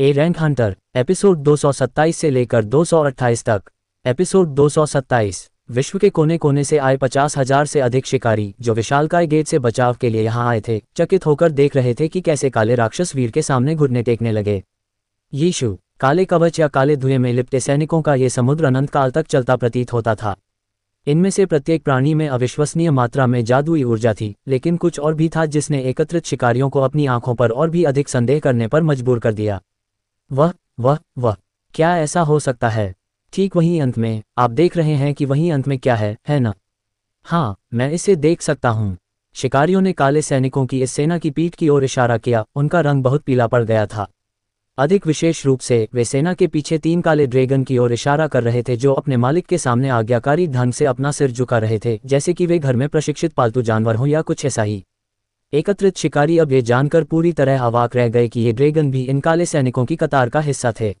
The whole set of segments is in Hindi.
ए रैंक हंटर एपिसोड 227 से लेकर 228 तक एपिसोड 227 विश्व के कोने कोने से आए पचास हजार से अधिक शिकारी जो विशालकाय गेट से बचाव के लिए यहां आए थे चकित होकर देख रहे थे कि कैसे काले राक्षस वीर के सामने घुटने टेकने लगे यीशु काले कवच या काले धुएं में लिपटे सैनिकों का ये समुद्र अनंत काल तक चलता प्रतीत होता था इनमें से प्रत्येक प्राणी में अविश्वसनीय मात्रा में जादुई ऊर्जा थी लेकिन कुछ और भी था जिसने एकत्रित शिकारियों को अपनी आंखों पर और भी अधिक संदेह करने पर मजबूर कर दिया वह वह वह क्या ऐसा हो सकता है ठीक वहीं अंत में आप देख रहे हैं कि वही अंत में क्या है है ना हाँ मैं इसे देख सकता हूँ शिकारियों ने काले सैनिकों की इस सेना की पीठ की ओर इशारा किया उनका रंग बहुत पीला पड़ गया था अधिक विशेष रूप से वे सेना के पीछे तीन काले ड्रैगन की ओर इशारा कर रहे थे जो अपने मालिक के सामने आज्ञाकारी ढंग से अपना सिर झुका रहे थे जैसे कि वे घर में प्रशिक्षित पालतू जानवर हों या कुछ ऐसा ही एकत्रित शिकारी अब ये जानकर पूरी तरह अवाक रह गए कि ये ड्रैगन भी इन काले सैनिकों की कतार का हिस्सा थे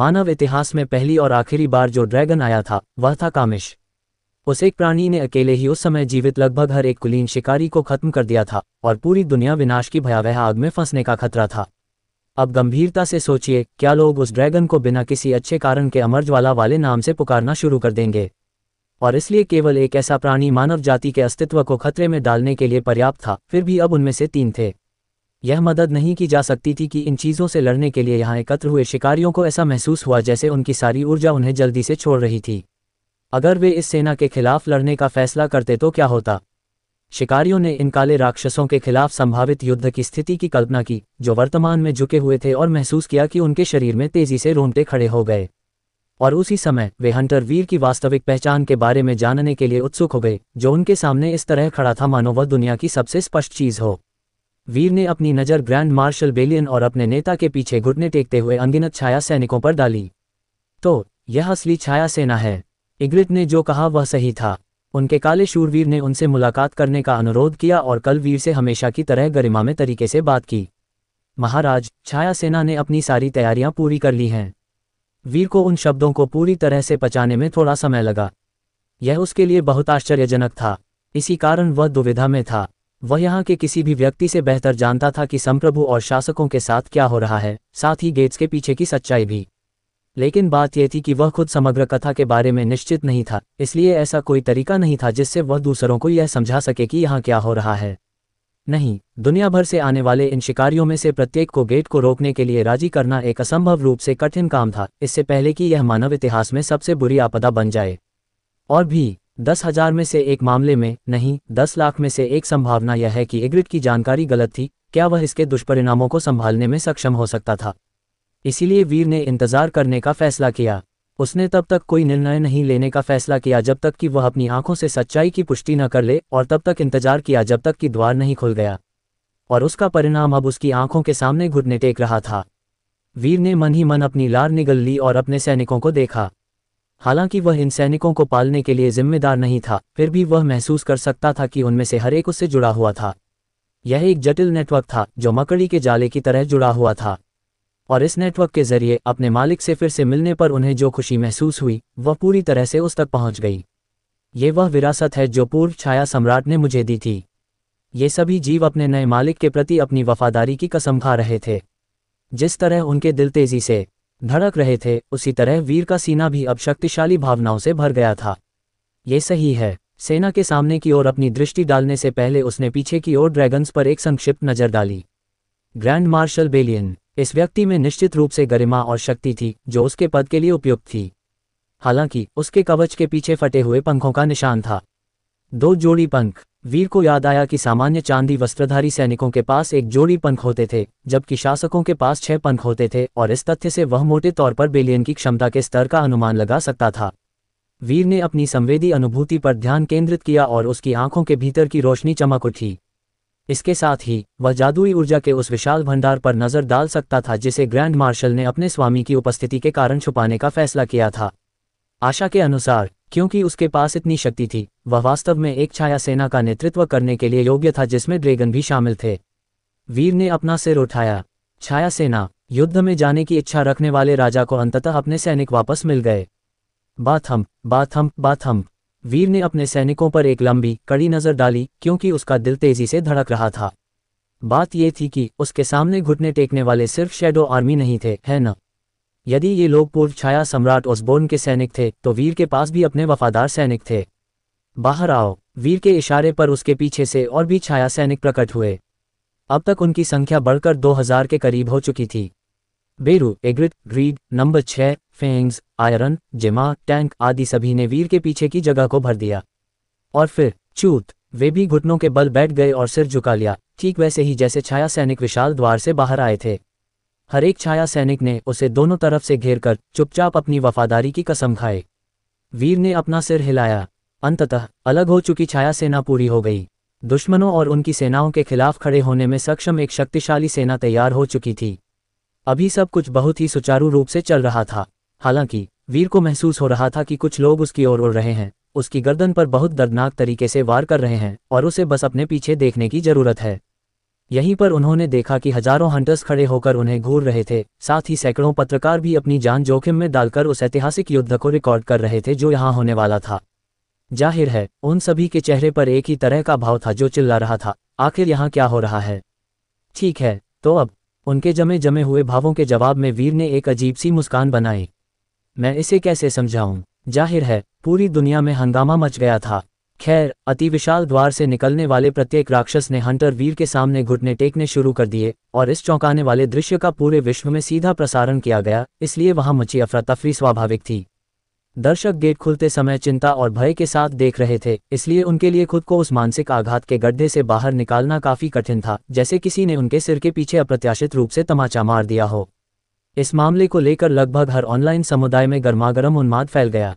मानव इतिहास में पहली और आखिरी बार जो ड्रैगन आया था वह था कामिश उस एक प्राणी ने अकेले ही उस समय जीवित लगभग हर एक कुलीन शिकारी को खत्म कर दिया था और पूरी दुनिया विनाश की भयावह आग में फंसने का खतरा था अब गंभीरता से सोचिए क्या लोग उस ड्रैगन को बिना किसी अच्छे कारण के अमरज्वाला वाले नाम से पुकारना शुरू कर देंगे और इसलिए केवल एक ऐसा प्राणी मानव जाति के अस्तित्व को खतरे में डालने के लिए पर्याप्त था फिर भी अब उनमें से तीन थे यह मदद नहीं की जा सकती थी कि इन चीज़ों से लड़ने के लिए यहाँ एकत्र हुए शिकारियों को ऐसा महसूस हुआ जैसे उनकी सारी ऊर्जा उन्हें जल्दी से छोड़ रही थी अगर वे इस सेना के खिलाफ लड़ने का फैसला करते तो क्या होता शिकारियों ने इन काले राक्षसों के खिलाफ संभावित युद्ध की स्थिति की कल्पना की जो वर्तमान में झुके हुए थे और महसूस किया कि उनके शरीर में तेजी से रोंगटे खड़े हो गए और उसी समय वे हंटर वीर की वास्तविक पहचान के बारे में जानने के लिए उत्सुक हो गए जो उनके सामने इस तरह खड़ा था मानो वह दुनिया की सबसे स्पष्ट चीज हो वीर ने अपनी नज़र ग्रैंड मार्शल बेलियन और अपने नेता के पीछे घुटने टेकते हुए अनगिनत छाया सैनिकों पर डाली तो यह असली छाया सेना है इग्रिट ने जो कहा वह सही था उनके काले शूरवीर ने उनसे मुलाकात करने का अनुरोध किया और कल वीर से हमेशा की तरह गरिमा में तरीके से बात की महाराज छाया सेना ने अपनी सारी तैयारियां पूरी कर ली हैं वीर को उन शब्दों को पूरी तरह से पचाने में थोड़ा समय लगा यह उसके लिए बहुत आश्चर्यजनक था इसी कारण वह दुविधा में था वह यहाँ के किसी भी व्यक्ति से बेहतर जानता था कि संप्रभु और शासकों के साथ क्या हो रहा है साथ ही गेट्स के पीछे की सच्चाई भी लेकिन बात यह थी कि वह खुद समग्र कथा के बारे में निश्चित नहीं था इसलिए ऐसा कोई तरीका नहीं था जिससे वह दूसरों को यह समझा सके कि यहाँ क्या हो रहा है नहीं दुनिया भर से आने वाले इन शिकारियों में से प्रत्येक को गेट को रोकने के लिए राजी करना एक असंभव रूप से कठिन काम था इससे पहले कि यह मानव इतिहास में सबसे बुरी आपदा बन जाए और भी दस हजार में से एक मामले में नहीं दस लाख में से एक संभावना यह है कि इग्रिट की जानकारी गलत थी क्या वह इसके दुष्परिणामों को संभालने में सक्षम हो सकता था इसीलिए वीर ने इंतजार करने का फैसला किया उसने तब तक कोई निर्णय नहीं लेने का फैसला किया जब तक कि वह अपनी आंखों से सच्चाई की पुष्टि न कर ले और तब तक इंतजार किया जब तक कि द्वार नहीं खुल गया और उसका परिणाम अब उसकी आंखों के सामने घुटने टेक रहा था वीर ने मन ही मन अपनी लार निगल ली और अपने सैनिकों को देखा हालांकि वह इन सैनिकों को पालने के लिए जिम्मेदार नहीं था फिर भी वह महसूस कर सकता था कि उनमें से हर एक उससे जुड़ा हुआ था यह एक जटिल नेटवर्क था जो मकड़ी के जाले की तरह जुड़ा हुआ था और इस नेटवर्क के जरिए अपने मालिक से फिर से मिलने पर उन्हें जो खुशी महसूस हुई वह पूरी तरह से उस तक पहुंच गई ये वह विरासत है जो पूर्व छाया सम्राट ने मुझे दी थी ये सभी जीव अपने नए मालिक के प्रति अपनी वफादारी की कसम खा रहे थे जिस तरह उनके दिल तेजी से धड़क रहे थे उसी तरह वीर का सीना भी अब शक्तिशाली भावनाओं से भर गया था ये सही है सेना के सामने की ओर अपनी दृष्टि डालने से पहले उसने पीछे की ओर ड्रैगन्स पर एक संक्षिप्त नजर डाली ग्रैंड मार्शल बेलियन इस व्यक्ति में निश्चित रूप से गरिमा और शक्ति थी जो उसके पद के लिए उपयुक्त थी हालांकि उसके कवच के पीछे फटे हुए पंखों का निशान था दो जोड़ी पंख वीर को याद आया कि सामान्य चांदी वस्त्रधारी सैनिकों के पास एक जोड़ी पंख होते थे जबकि शासकों के पास छह पंख होते थे और इस तथ्य से वह मोटे तौर पर बेलियन की क्षमता के स्तर का अनुमान लगा सकता था वीर ने अपनी संवेदी अनुभूति पर ध्यान केंद्रित किया और उसकी आंखों के भीतर की रोशनी चमक उठी इसके साथ ही वह जादुई ऊर्जा के उस विशाल भंडार पर नजर डाल सकता था जिसे ग्रैंड मार्शल ने अपने स्वामी की उपस्थिति के कारण छुपाने का फैसला किया था आशा के अनुसार क्योंकि उसके पास इतनी शक्ति थी वह वास्तव में एक छाया सेना का नेतृत्व करने के लिए योग्य था जिसमें ड्रैगन भी शामिल थे वीर ने अपना सिर उठाया छाया सेना युद्ध में जाने की इच्छा रखने वाले राजा को अंततः अपने सैनिक वापस मिल गए बाथम बाथम बाथम वीर ने अपने सैनिकों पर एक लंबी कड़ी नजर डाली क्योंकि उसका दिल तेजी से धड़क रहा था बात यह थी कि उसके सामने घुटने टेकने वाले सिर्फ शेडो आर्मी नहीं थे है न यदि ये लोग पूर्व छाया सम्राट ओसबोर्न के सैनिक थे तो वीर के पास भी अपने वफादार सैनिक थे बाहर आओ वीर के इशारे पर उसके पीछे से और भी छाया सैनिक प्रकट हुए अब तक उनकी संख्या बढ़कर 2000 के करीब हो चुकी थी बेरू एग्रिट ग्रीड नंबर छह फेंग्स आयरन जिमा टैंक आदि सभी ने वीर के पीछे की जगह को भर दिया और फिर चूत वे भी घुटनों के बल बैठ गए और सिर झुका लिया ठीक वैसे ही जैसे छाया सैनिक विशाल द्वार से बाहर आए थे हर एक छाया सैनिक ने उसे दोनों तरफ से घेर कर चुपचाप अपनी वफादारी की कसम खाए वीर ने अपना सिर हिलाया अंततः अलग हो चुकी छाया सेना पूरी हो गई दुश्मनों और उनकी सेनाओं के खिलाफ खड़े होने में सक्षम एक शक्तिशाली सेना तैयार हो चुकी थी अभी सब कुछ बहुत ही सुचारू रूप से चल रहा था हालांकि वीर को महसूस हो रहा था कि कुछ लोग उसकी ओर उड़ रहे हैं उसकी गर्दन पर बहुत दर्दनाक तरीके से वार कर रहे हैं और उसे बस अपने पीछे देखने की जरूरत है यहीं पर उन्होंने देखा कि हजारों हंटर्स खड़े होकर उन्हें घूर रहे थे साथ ही सैकड़ों पत्रकार भी अपनी जान जोखिम में डालकर उस ऐतिहासिक युद्ध को रिकॉर्ड कर रहे थे जो यहाँ होने वाला था जाहिर है उन सभी के चेहरे पर एक ही तरह का भाव था जो चिल्ला रहा था आखिर यहाँ क्या हो रहा है ठीक है तो अब उनके जमे जमे हुए भावों के जवाब में वीर ने एक अजीब सी मुस्कान बनाई मैं इसे कैसे समझाऊं जाहिर है पूरी दुनिया में हंगामा मच गया था खैर अति विशाल द्वार से निकलने वाले प्रत्येक राक्षस ने हंटर वीर के सामने घुटने टेकने शुरू कर दिए और इस चौंकाने वाले दृश्य का पूरे विश्व में सीधा प्रसारण किया गया इसलिए वहां मची अफरा तफरी स्वाभाविक थी दर्शक गेट खुलते समय चिंता और भय के साथ देख रहे थे इसलिए उनके लिए खुद को उस मानसिक आघात के गड्ढे से बाहर निकालना काफी कठिन था जैसे किसी ने उनके सिर के पीछे अप्रत्याशित रूप से तमाचा मार दिया हो इस मामले को लेकर लगभग हर ऑनलाइन समुदाय में गर्मागर्म उन्माद फैल गया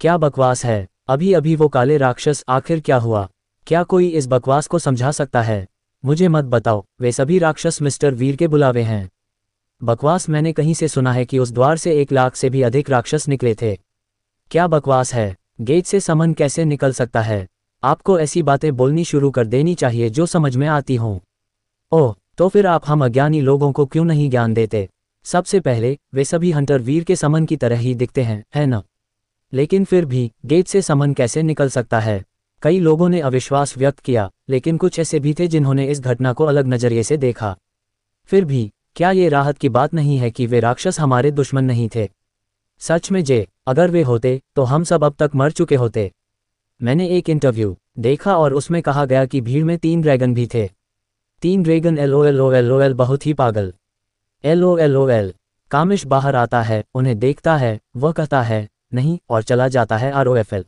क्या बकवास है अभी अभी वो काले राक्षस आखिर क्या हुआ क्या कोई इस बकवास को समझा सकता है मुझे मत बताओ वे सभी राक्षस मिस्टर वीर के बुलावे हैं बकवास मैंने कहीं से सुना है कि उस द्वार से एक लाख से भी अधिक राक्षस निकले थे क्या बकवास है गेट से समन कैसे निकल सकता है आपको ऐसी बातें बोलनी शुरू कर देनी चाहिए जो समझ में आती हों ओह तो फिर आप हम अज्ञानी लोगों को क्यों नहीं ज्ञान देते सबसे पहले वे सभी हंटर वीर के समन की तरह ही दिखते हैं है न लेकिन फिर भी गेट से समन कैसे निकल सकता है कई लोगों ने अविश्वास व्यक्त किया लेकिन कुछ ऐसे भी थे जिन्होंने इस घटना को अलग नज़रिए से देखा फिर भी क्या ये राहत की बात नहीं है कि वे राक्षस हमारे दुश्मन नहीं थे सच में जे अगर वे होते तो हम सब अब तक मर चुके होते मैंने एक इंटरव्यू देखा और उसमें कहा गया कि भीड़ में तीन ड्रैगन भी थे तीन dragon L O L O L O L बहुत ही पागल L O L O L कामिश बाहर आता है उन्हें देखता है वह कहता है नहीं और चला जाता है आर ओ एफ एल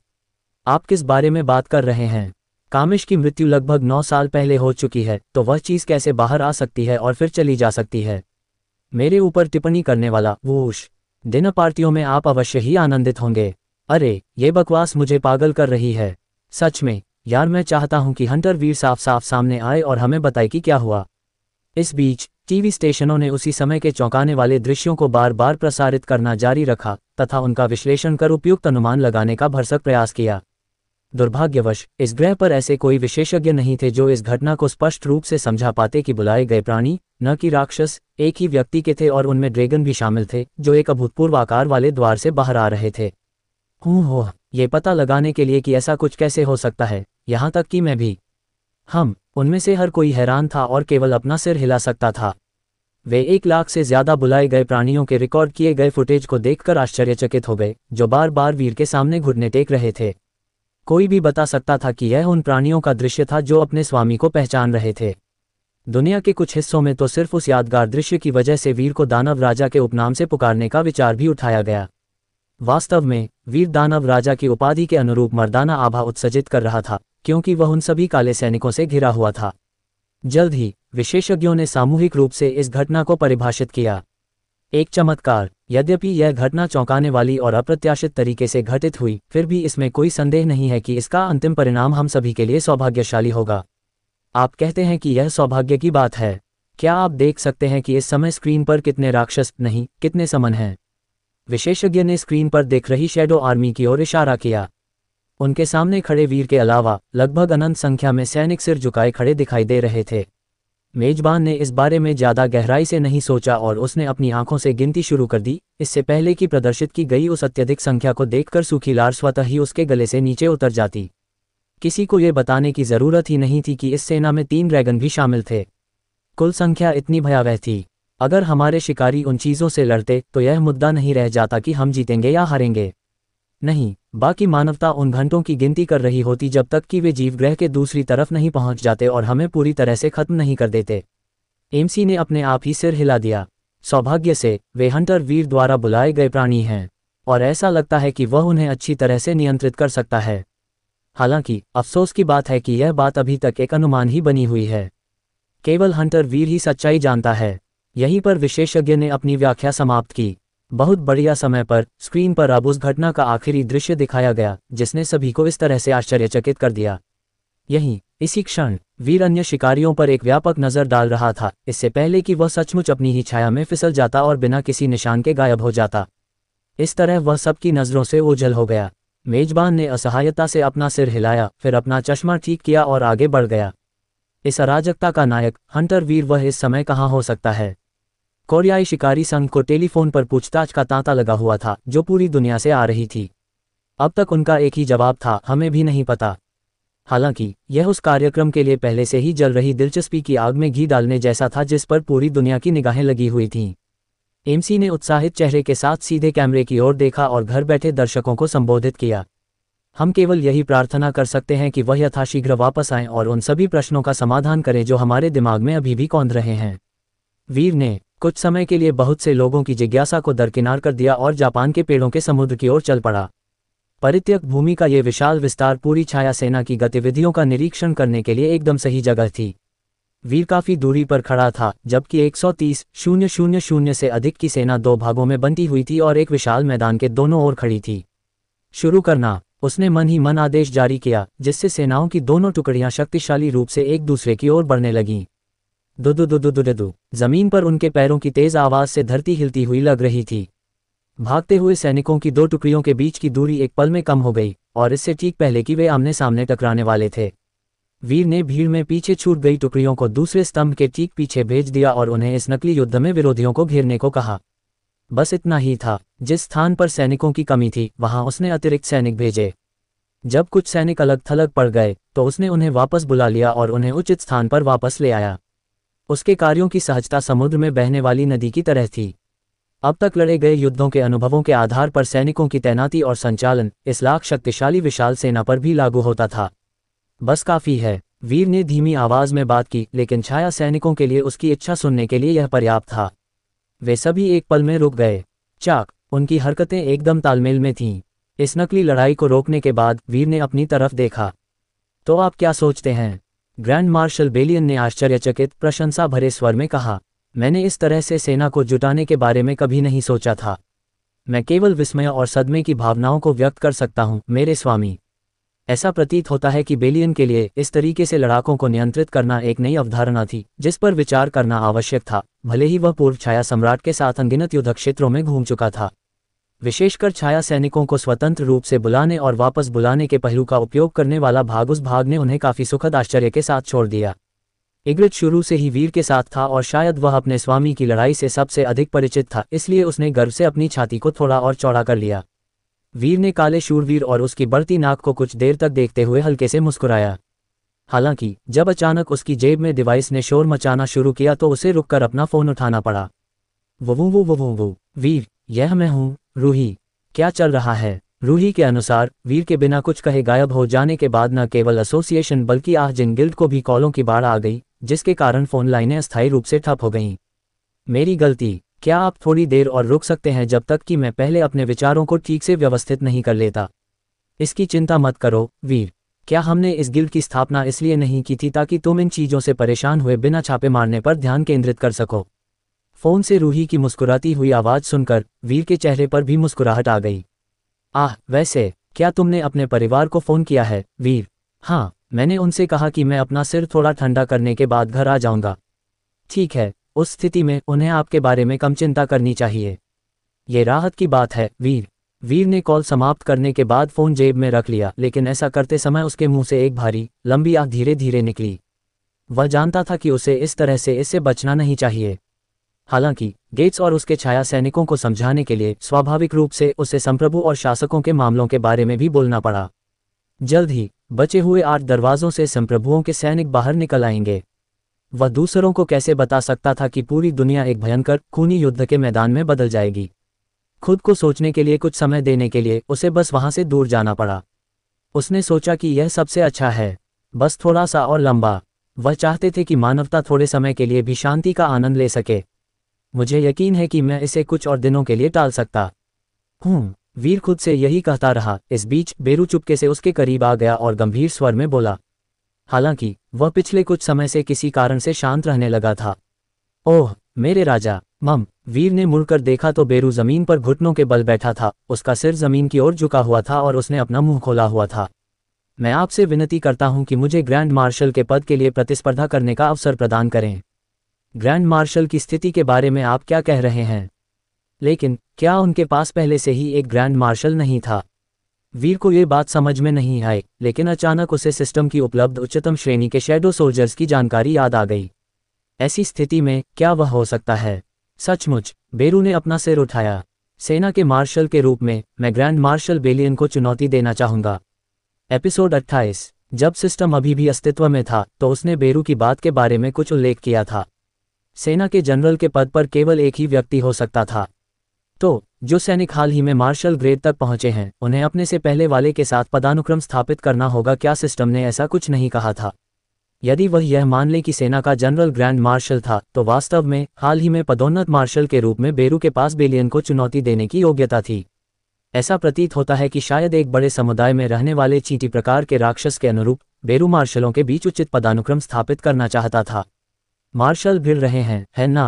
आप किस बारे में बात कर रहे हैं कामिश की मृत्यु लगभग नौ साल पहले हो चुकी है तो वह चीज़ कैसे बाहर आ सकती है और फिर चली जा सकती है मेरे ऊपर टिप्पणी करने वाला वूश डिनर पार्टियों में आप अवश्य ही आनंदित होंगे अरे ये बकवास मुझे पागल कर रही है सच में यार मैं चाहता हूं कि हंटर वीर साफ साफ सामने आए और हमें बताए कि क्या हुआ इस बीच टीवी स्टेशनों ने उसी समय के चौंकाने वाले दृश्यों को बार बार प्रसारित करना जारी रखा तथा उनका विश्लेषण कर उपयुक्त अनुमान लगाने का भरसक प्रयास किया दुर्भाग्यवश इस ग्रह पर ऐसे कोई विशेषज्ञ नहीं थे जो इस घटना को स्पष्ट रूप से समझा पाते कि बुलाए गए प्राणी न कि राक्षस एक ही व्यक्ति के थे और उनमें ड्रैगन भी शामिल थे जो एक अभूतपूर्व आकार वाले द्वार से बाहर आ रहे थे हूँ हो ये पता लगाने के लिए कि ऐसा कुछ कैसे हो सकता है यहां तक कि मैं भी हम उनमें से हर कोई हैरान था और केवल अपना सिर हिला सकता था वे एक लाख से ज्यादा बुलाए गए प्राणियों के रिकॉर्ड किए गए फुटेज को देखकर आश्चर्यचकित हो गए जो बार बार वीर के सामने घुटने टेक रहे थे कोई भी बता सकता था कि यह उन प्राणियों का दृश्य था जो अपने स्वामी को पहचान रहे थे दुनिया के कुछ हिस्सों में तो सिर्फ उस यादगार दृश्य की वजह से वीर को दानव राजा के उपनाम से पुकारने का विचार भी उठाया गया वास्तव में वीर दानव राजा की उपाधि के अनुरूप मर्दाना आभा उत्सर्जित कर रहा था क्योंकि वह उन सभी काले सैनिकों से घिरा हुआ था जल्द ही विशेषज्ञों ने सामूहिक रूप से इस घटना को परिभाषित किया एक चमत्कार यद्यपि यह घटना चौंकाने वाली और अप्रत्याशित तरीके से घटित हुई फिर भी इसमें कोई संदेह नहीं है कि इसका अंतिम परिणाम हम सभी के लिए सौभाग्यशाली होगा आप कहते हैं कि यह सौभाग्य की बात है क्या आप देख सकते हैं कि इस समय स्क्रीन पर कितने राक्षस नहीं कितने समन हैं विशेषज्ञ ने स्क्रीन पर देख रही शेडो आर्मी की ओर इशारा किया उनके सामने खड़े वीर के अलावा लगभग अनंत संख्या में सैनिक सिर झुकाए खड़े दिखाई दे रहे थे मेजबान ने इस बारे में ज्यादा गहराई से नहीं सोचा और उसने अपनी आंखों से गिनती शुरू कर दी इससे पहले कि प्रदर्शित की गई उस अत्यधिक संख्या को देखकर सूखी लार स्वतः ही उसके गले से नीचे उतर जाती किसी को यह बताने की जरूरत ही नहीं थी कि इस सेना में तीन ड्रैगन भी शामिल थे कुल संख्या इतनी भयावह थी अगर हमारे शिकारी उन चीज़ों से लड़ते तो यह मुद्दा नहीं रह जाता कि हम जीतेंगे या हारेंगे नहीं बाकी मानवता उन घंटों की गिनती कर रही होती जब तक कि वे जीव ग्रह के दूसरी तरफ नहीं पहुंच जाते और हमें पूरी तरह से खत्म नहीं कर देते एमसी ने अपने आप ही सिर हिला दिया सौभाग्य से वे हंटर वीर द्वारा बुलाए गए प्राणी हैं और ऐसा लगता है कि वह उन्हें अच्छी तरह से नियंत्रित कर सकता है हालांकि अफसोस की बात है कि यह बात अभी तक एक अनुमान ही बनी हुई है केवल हंटर वीर ही सच्चाई जानता है यहीं पर विशेषज्ञ ने अपनी व्याख्या समाप्त की बहुत बढ़िया समय पर स्क्रीन पर अब उस घटना का आखिरी दृश्य दिखाया गया जिसने सभी को इस तरह से आश्चर्यचकित कर दिया यहीं इसी क्षण वीर अन्य शिकारियों पर एक व्यापक नजर डाल रहा था इससे पहले कि वह सचमुच अपनी ही छाया में फिसल जाता और बिना किसी निशान के गायब हो जाता इस तरह वह सबकी नजरों से ओझल हो गया मेजबान ने असहायता से अपना सिर हिलाया फिर अपना चश्मा ठीक किया और आगे बढ़ गया इस अराजकता का नायक हंटर वीर वह इस समय कहाँ हो सकता है कोरियाई शिकारी संघ को टेलीफोन पर पूछताछ का तांता लगा हुआ था जो पूरी दुनिया से आ रही थी अब तक उनका एक ही जवाब था हमें भी नहीं पता हालांकि यह उस कार्यक्रम के लिए पहले से ही जल रही दिलचस्पी की आग में घी डालने जैसा था जिस पर पूरी दुनिया की निगाहें लगी हुई थीं एमसी ने उत्साहित चेहरे के साथ सीधे कैमरे की ओर देखा और घर बैठे दर्शकों को संबोधित किया हम केवल यही प्रार्थना कर सकते हैं कि वह यथाशीघ्र वापस आएं और उन सभी प्रश्नों का समाधान करें जो हमारे दिमाग में अभी भी कौंध रहे हैं वीर ने कुछ समय के लिए बहुत से लोगों की जिज्ञासा को दरकिनार कर दिया और जापान के पेड़ों के समुद्र की ओर चल पड़ा परित्यक भूमि का ये विशाल विस्तार पूरी छाया सेना की गतिविधियों का निरीक्षण करने के लिए एकदम सही जगह थी वीर काफी दूरी पर खड़ा था जबकि 130 शून्य शून्य शून्य से अधिक की सेना दो भागों में बंटी हुई थी और एक विशाल मैदान के दोनों ओर खड़ी थी शुरू करना उसने मन ही मन आदेश जारी किया जिससे सेनाओं की दोनों टुकड़ियां शक्तिशाली रूप से एक दूसरे की ओर बढ़ने लगीं दुदु दुदु दुदु जमीन पर उनके पैरों की तेज आवाज से धरती हिलती हुई लग रही थी भागते हुए सैनिकों की दो टुकड़ियों के बीच की दूरी एक पल में कम हो गई और इससे ठीक पहले कि वे आमने सामने टकराने वाले थे वीर ने भीड़ में पीछे छूट गई टुकड़ियों को दूसरे स्तंभ के ठीक पीछे भेज दिया और उन्हें इस नकली युद्ध में विरोधियों को घेरने को कहा बस इतना ही था जिस स्थान पर सैनिकों की कमी थी वहां उसने अतिरिक्त सैनिक भेजे जब कुछ सैनिक अलग थलग पड़ गए तो उसने उन्हें वापस बुला लिया और उन्हें उचित स्थान पर वापस ले आया उसके कार्यों की सहजता समुद्र में बहने वाली नदी की तरह थी अब तक लड़े गए युद्धों के अनुभवों के आधार पर सैनिकों की तैनाती और संचालन इस लाख शक्तिशाली विशाल सेना पर भी लागू होता था बस काफी है वीर ने धीमी आवाज में बात की लेकिन छाया सैनिकों के लिए उसकी इच्छा सुनने के लिए यह पर्याप्त था वे सभी एक पल में रुक गए चाक उनकी हरकतें एकदम तालमेल में थीं इस नकली लड़ाई को रोकने के बाद वीर ने अपनी तरफ देखा तो आप क्या सोचते हैं ग्रैंड मार्शल बेलियन ने आश्चर्यचकित प्रशंसा भरे स्वर में कहा मैंने इस तरह से सेना को जुटाने के बारे में कभी नहीं सोचा था मैं केवल विस्मय और सदमे की भावनाओं को व्यक्त कर सकता हूं मेरे स्वामी ऐसा प्रतीत होता है कि बेलियन के लिए इस तरीके से लड़ाकों को नियंत्रित करना एक नई अवधारणा थी जिस पर विचार करना आवश्यक था भले ही वह पूर्व छाया सम्राट के साथ अनगिनत युद्ध क्षेत्रों में घूम चुका था विशेषकर छाया सैनिकों को स्वतंत्र रूप से बुलाने और वापस बुलाने के पहलू का उपयोग करने वाला भाग उस भाग ने उन्हें काफी सुखद आश्चर्य के साथ छोड़ दिया इग्रिट शुरू से ही वीर के साथ था और शायद वह अपने स्वामी की लड़ाई से सबसे अधिक परिचित था इसलिए उसने गर्व से अपनी छाती को थोड़ा और चौड़ा कर लिया वीर ने काले शूरवीर और उसकी बढ़ती नाक को कुछ देर तक देखते हुए हल्के से मुस्कुराया हालांकि जब अचानक उसकी जेब में डिवाइस ने शोर मचाना शुरू किया तो उसे रुककर अपना फोन उठाना पड़ा वो वो वो वो वो वीर यह मैं हूँ रूही क्या चल रहा है रूही के अनुसार वीर के बिना कुछ कहे गायब हो जाने के बाद न केवल एसोसिएशन बल्कि आह जिन गिल्ड को भी कॉलों की बाढ़ आ गई जिसके कारण फोन लाइनें स्थायी रूप से ठप हो गईं मेरी गलती क्या आप थोड़ी देर और रुक सकते हैं जब तक कि मैं पहले अपने विचारों को ठीक से व्यवस्थित नहीं कर लेता इसकी चिंता मत करो वीर क्या हमने इस गिल्ड की स्थापना इसलिए नहीं की थी ताकि तुम इन चीज़ों से परेशान हुए बिना छापे मारने पर ध्यान केंद्रित कर सको फोन से रूही की मुस्कुराती हुई आवाज़ सुनकर वीर के चेहरे पर भी मुस्कुराहट आ गई आह वैसे क्या तुमने अपने परिवार को फ़ोन किया है वीर हाँ मैंने उनसे कहा कि मैं अपना सिर थोड़ा ठंडा करने के बाद घर आ जाऊंगा ठीक है उस स्थिति में उन्हें आपके बारे में कम चिंता करनी चाहिए ये राहत की बात है वीर वीर ने कॉल समाप्त करने के बाद फ़ोन जेब में रख लिया लेकिन ऐसा करते समय उसके मुंह से एक भारी लंबी आँख धीरे धीरे निकली वह जानता था कि उसे इस तरह से इससे बचना नहीं चाहिए हालांकि गेट्स और उसके छाया सैनिकों को समझाने के लिए स्वाभाविक रूप से उसे संप्रभु और शासकों के मामलों के बारे में भी बोलना पड़ा जल्द ही बचे हुए आठ दरवाजों से संप्रभुओं के सैनिक बाहर निकल आएंगे वह दूसरों को कैसे बता सकता था कि पूरी दुनिया एक भयंकर खूनी युद्ध के मैदान में बदल जाएगी खुद को सोचने के लिए कुछ समय देने के लिए उसे बस वहां से दूर जाना पड़ा उसने सोचा कि यह सबसे अच्छा है बस थोड़ा सा और लंबा वह चाहते थे कि मानवता थोड़े समय के लिए भी शांति का आनंद ले सके मुझे यकीन है कि मैं इसे कुछ और दिनों के लिए टाल सकता हूँ वीर खुद से यही कहता रहा इस बीच बेरू चुपके से उसके करीब आ गया और गंभीर स्वर में बोला हालांकि वह पिछले कुछ समय से किसी कारण से शांत रहने लगा था ओह मेरे राजा मम वीर ने मुड़कर देखा तो बेरू जमीन पर घुटनों के बल बैठा था उसका सिर जमीन की ओर झुका हुआ था और उसने अपना मुंह खोला हुआ था मैं आपसे विनती करता हूं कि मुझे ग्रैंड मार्शल के पद के लिए प्रतिस्पर्धा करने का अवसर प्रदान करें ग्रैंड मार्शल की स्थिति के बारे में आप क्या कह रहे हैं लेकिन क्या उनके पास पहले से ही एक ग्रैंड मार्शल नहीं था वीर को ये बात समझ में नहीं आई लेकिन अचानक उसे सिस्टम की उपलब्ध उच्चतम श्रेणी के शेडो सोल्जर्स की जानकारी याद आ गई ऐसी स्थिति में क्या वह हो सकता है सचमुच बेरू ने अपना सिर उठाया सेना के मार्शल के रूप में मैं ग्रैंड मार्शल बेलियन को चुनौती देना चाहूंगा एपिसोड 28 जब सिस्टम अभी भी अस्तित्व में था तो उसने बेरू की बात के बारे में कुछ उल्लेख किया था सेना के जनरल के पद पर केवल एक ही व्यक्ति हो सकता था तो जो सैनिक हाल ही में मार्शल ग्रेड तक पहुंचे हैं उन्हें अपने से पहले वाले के साथ पदानुक्रम स्थापित करना होगा क्या सिस्टम ने ऐसा कुछ नहीं कहा था यदि वह यह मान ले कि सेना का जनरल ग्रैंड मार्शल था तो वास्तव में हाल ही में पदोन्नत मार्शल के रूप में बेरू के पास बेलियन को चुनौती देने की योग्यता थी ऐसा प्रतीत होता है कि शायद एक बड़े समुदाय में रहने वाले चींटी प्रकार के राक्षस के अनुरूप बेरू मार्शलों के बीच उचित पदानुक्रम स्थापित करना चाहता था मार्शल भिड़ रहे हैं है ना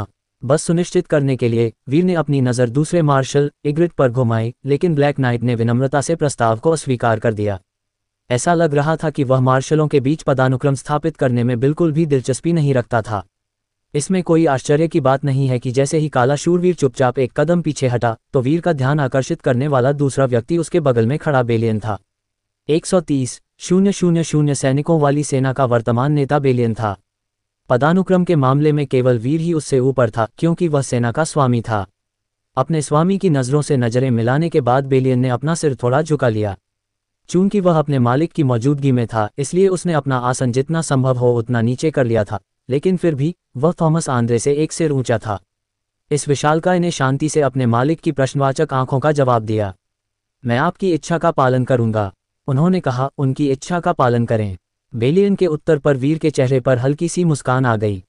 बस सुनिश्चित करने के लिए वीर ने अपनी नज़र दूसरे मार्शल इग्रिट पर घुमाई लेकिन ब्लैक नाइट ने विनम्रता से प्रस्ताव को अस्वीकार कर दिया ऐसा लग रहा था कि वह मार्शलों के बीच पदानुक्रम स्थापित करने में बिल्कुल भी दिलचस्पी नहीं रखता था इसमें कोई आश्चर्य की बात नहीं है कि जैसे ही काला शूरवीर चुपचाप एक कदम पीछे हटा तो वीर का ध्यान आकर्षित करने वाला दूसरा व्यक्ति उसके बगल में खड़ा बेलियन था 130 शून्य शून्य शून्य सैनिकों वाली सेना का वर्तमान नेता बेलियन था पदानुक्रम के मामले में केवल वीर ही उससे ऊपर था क्योंकि वह सेना का स्वामी था अपने स्वामी की नज़रों से नज़रें मिलाने के बाद बेलियन ने अपना सिर थोड़ा झुका लिया चूंकि वह अपने मालिक की मौजूदगी में था इसलिए उसने अपना आसन जितना संभव हो उतना नीचे कर लिया था लेकिन फिर भी वह थॉमस आंद्रे से एक सिर ऊंचा था इस विशालकाय ने शांति से अपने मालिक की प्रश्नवाचक आंखों का जवाब दिया मैं आपकी इच्छा का पालन करूंगा उन्होंने कहा उनकी इच्छा का पालन करें बेलियन के उत्तर पर वीर के चेहरे पर हल्की सी मुस्कान आ गई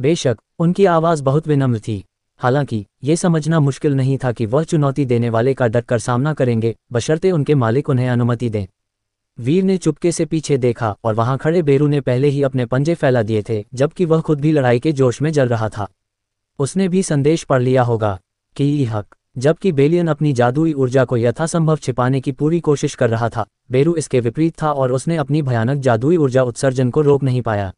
बेशक उनकी आवाज़ बहुत विनम्र थी हालांकि ये समझना मुश्किल नहीं था कि वह चुनौती देने वाले का डटकर सामना करेंगे बशर्ते उनके मालिक उन्हें अनुमति दें वीर ने चुपके से पीछे देखा और वहां खड़े बेरू ने पहले ही अपने पंजे फैला दिए थे जबकि वह खुद भी लड़ाई के जोश में जल रहा था उसने भी संदेश पढ़ लिया होगा कि हक जबकि बेलियन अपनी जादुई ऊर्जा को यथासंभव छिपाने की पूरी कोशिश कर रहा था बेरू इसके विपरीत था और उसने अपनी भयानक जादुई ऊर्जा उत्सर्जन को रोक नहीं पाया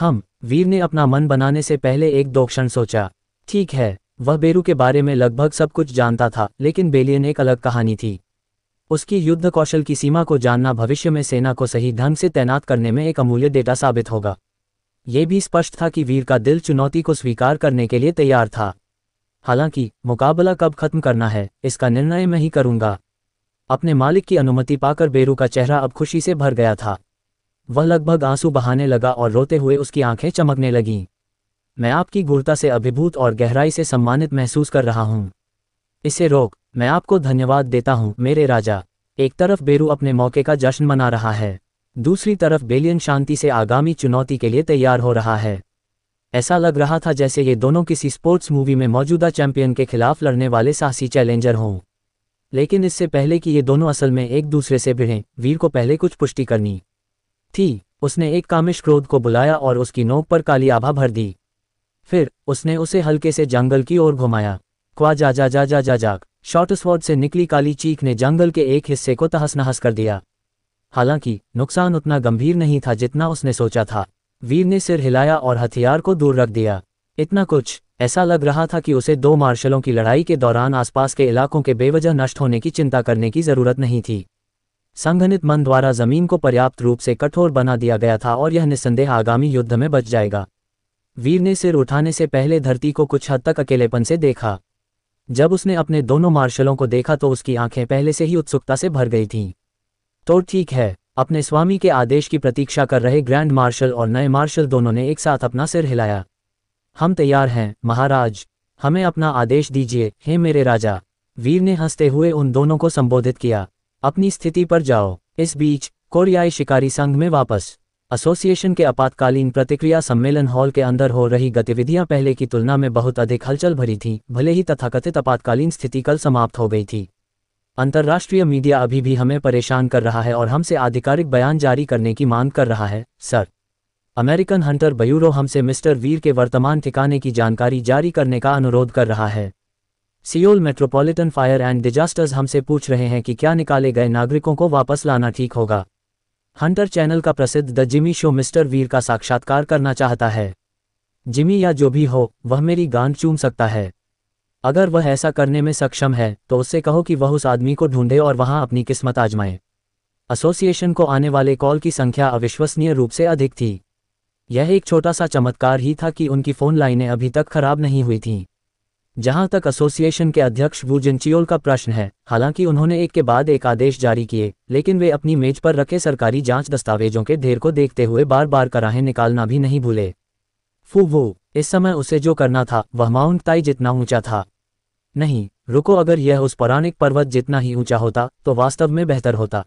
हम वीर ने अपना मन बनाने से पहले एक दो क्षण सोचा ठीक है वह बेरू के बारे में लगभग सब कुछ जानता था लेकिन बेलियन एक अलग कहानी थी उसकी युद्ध कौशल की सीमा को जानना भविष्य में सेना को सही ढंग से तैनात करने में एक अमूल्य डेटा साबित होगा ये भी स्पष्ट था कि वीर का दिल चुनौती को स्वीकार करने के लिए तैयार था हालांकि मुकाबला कब खत्म करना है इसका निर्णय मैं ही करूंगा अपने मालिक की अनुमति पाकर बेरू का चेहरा अब खुशी से भर गया था वह लगभग आंसू बहाने लगा और रोते हुए उसकी आंखें चमकने लगीं मैं आपकी गुरता से अभिभूत और गहराई से सम्मानित महसूस कर रहा हूं इसे रोक मैं आपको धन्यवाद देता हूं मेरे राजा एक तरफ बेरू अपने मौके का जश्न मना रहा है दूसरी तरफ बेलियन शांति से आगामी चुनौती के लिए तैयार हो रहा है ऐसा लग रहा था जैसे ये दोनों किसी स्पोर्ट्स मूवी में मौजूदा चैंपियन के खिलाफ लड़ने वाले साहसी चैलेंजर हों लेकिन इससे पहले कि ये दोनों असल में एक दूसरे से भिड़ें वीर को पहले कुछ पुष्टि करनी थी उसने एक कामिश क्रोध को बुलाया और उसकी नोक पर काली आभा भर दी फिर उसने उसे हल्के से जंगल की ओर घुमाया क्वा जा जा जा जा जा जाग शॉर्ट स्वॉर्ड से निकली काली चीख ने जंगल के एक हिस्से को तहस नहस कर दिया हालांकि नुकसान उतना गंभीर नहीं था जितना उसने सोचा था वीर ने सिर हिलाया और हथियार को दूर रख दिया इतना कुछ ऐसा लग रहा था कि उसे दो मार्शलों की लड़ाई के दौरान आसपास के इलाकों के बेवजह नष्ट होने की चिंता करने की जरूरत नहीं थी संघनित मन द्वारा जमीन को पर्याप्त रूप से कठोर बना दिया गया था और यह निसंदेह आगामी युद्ध में बच जाएगा वीर ने सिर उठाने से पहले धरती को कुछ हद तक अकेलेपन से देखा जब उसने अपने दोनों मार्शलों को देखा तो उसकी आंखें पहले से ही उत्सुकता से भर गई थीं तो ठीक है अपने स्वामी के आदेश की प्रतीक्षा कर रहे ग्रैंड मार्शल और नए मार्शल दोनों ने एक साथ अपना सिर हिलाया हम तैयार हैं महाराज हमें अपना आदेश दीजिए हे मेरे राजा वीर ने हंसते हुए उन दोनों को संबोधित किया अपनी स्थिति पर जाओ इस बीच कोरियाई शिकारी संघ में वापस एसोसिएशन के आपातकालीन प्रतिक्रिया सम्मेलन हॉल के अंदर हो रही गतिविधियां पहले की तुलना में बहुत अधिक हलचल भरी थीं भले ही तथाकथित आपातकालीन स्थिति कल समाप्त हो गई थी अंतर्राष्ट्रीय मीडिया अभी भी हमें परेशान कर रहा है और हमसे आधिकारिक बयान जारी करने की मांग कर रहा है सर अमेरिकन हंटर ब्यूरो हमसे मिस्टर वीर के वर्तमान ठिकाने की जानकारी जारी करने का अनुरोध कर रहा है Seoul metropolitan fire and disasters हमसे पूछ रहे हैं कि क्या निकाले गए नागरिकों को वापस लाना ठीक होगा हंटर चैनल का प्रसिद्ध the Jimmy show mister Veer का साक्षात्कार करना चाहता है जिमी या जो भी हो वह मेरी गान चूम सकता है अगर वह ऐसा करने में सक्षम है तो उससे कहो कि वह उस आदमी को ढूंढे और वहां अपनी किस्मत आजमाए एसोसिएशन को आने वाले कॉल की संख्या अविश्वसनीय रूप से अधिक थी यह एक छोटा सा चमत्कार ही था कि उनकी फ़ोन लाइनें अभी तक खराब नहीं हुई थीं जहां तक एसोसिएशन के अध्यक्ष वूजिनचियोल का प्रश्न है हालांकि उन्होंने एक के बाद एक आदेश जारी किए लेकिन वे अपनी मेज पर रखे सरकारी जांच दस्तावेजों के ढेर को देखते हुए बार बार कराहें निकालना भी नहीं भूले फू वो इस समय उसे जो करना था वह माउंट ताई जितना ऊंचा था नहीं रुको अगर यह उस पौराणिक पर्वत जितना ही ऊंचा होता तो वास्तव में बेहतर होता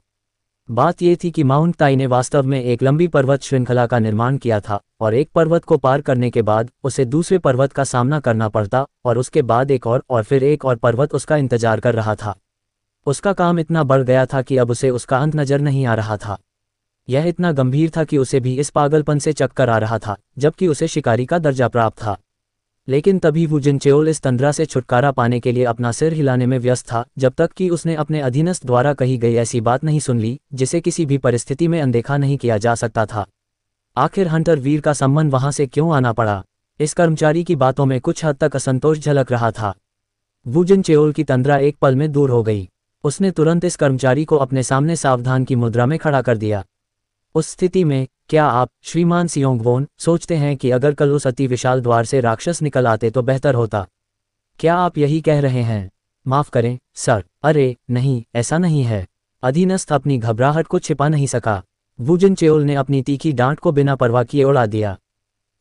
बात यह थी कि माउंट ताई ने वास्तव में एक लंबी पर्वत श्रृंखला का निर्माण किया था और एक पर्वत को पार करने के बाद उसे दूसरे पर्वत का सामना करना पड़ता और उसके बाद एक और और फिर एक और पर्वत उसका इंतजार कर रहा था उसका काम इतना बढ़ गया था कि अब उसे उसका अंत नजर नहीं आ रहा था यह इतना गंभीर था कि उसे भी इस पागलपन से चक्कर आ रहा था जबकि उसे शिकारी का दर्जा प्राप्त था लेकिन तभी वो जिनचेओल इस तंद्रा से छुटकारा पाने के लिए अपना सिर हिलाने में व्यस्त था जब तक कि उसने अपने अधीनस्थ द्वारा कही गई ऐसी बात नहीं सुन ली जिसे किसी भी परिस्थिति में अनदेखा नहीं किया जा सकता था आखिर हंटर वीर का संबंध वहां से क्यों आना पड़ा इस कर्मचारी की बातों में कुछ हद तक असंतोष झलक रहा था वु जिनचेओल की तंद्रा एक पल में दूर हो गई उसने तुरंत इस कर्मचारी को अपने सामने सावधान की मुद्रा में खड़ा कर दिया उस स्थिति में क्या आप श्रीमान सियोंगवोन सोचते हैं कि अगर कल उस अति विशाल द्वार से राक्षस निकल आते तो बेहतर होता क्या आप यही कह रहे हैं माफ करें सर अरे नहीं ऐसा नहीं है अधीनस्थ अपनी घबराहट को छिपा नहीं सका वुजिन चेओल ने अपनी तीखी डांट को बिना परवाह किए उड़ा दिया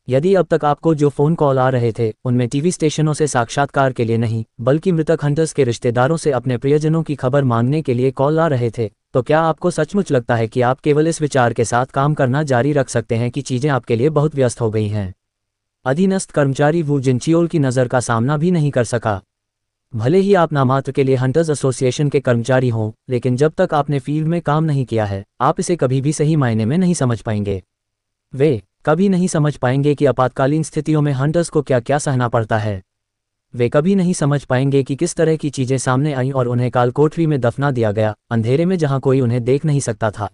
यदि अब तक आपको जो फोन कॉल आ रहे थे उनमें टीवी स्टेशनों से साक्षात्कार के लिए नहीं बल्कि मृतक हंटर्स के रिश्तेदारों से अपने प्रियजनों की खबर मांगने के लिए कॉल आ रहे थे तो क्या आपको सचमुच लगता है कि आप केवल इस विचार के साथ काम करना जारी रख सकते हैं कि चीज़ें आपके लिए बहुत व्यस्त हो गई हैं अधीनस्थ कर्मचारी वो जिनचियोल की नज़र का सामना भी नहीं कर सका भले ही आप नामात्र के लिए हंटर्स एसोसिएशन के कर्मचारी हों लेकिन जब तक आपने फील्ड में काम नहीं किया है आप इसे कभी भी सही मायने में नहीं समझ पाएंगे वे कभी नहीं समझ पाएंगे कि आपातकालीन स्थितियों में हंटर्स को क्या क्या सहना पड़ता है वे कभी नहीं समझ पाएंगे कि किस तरह की चीजें सामने आईं और उन्हें कालकोठरी में दफना दिया गया अंधेरे में जहां कोई उन्हें देख नहीं सकता था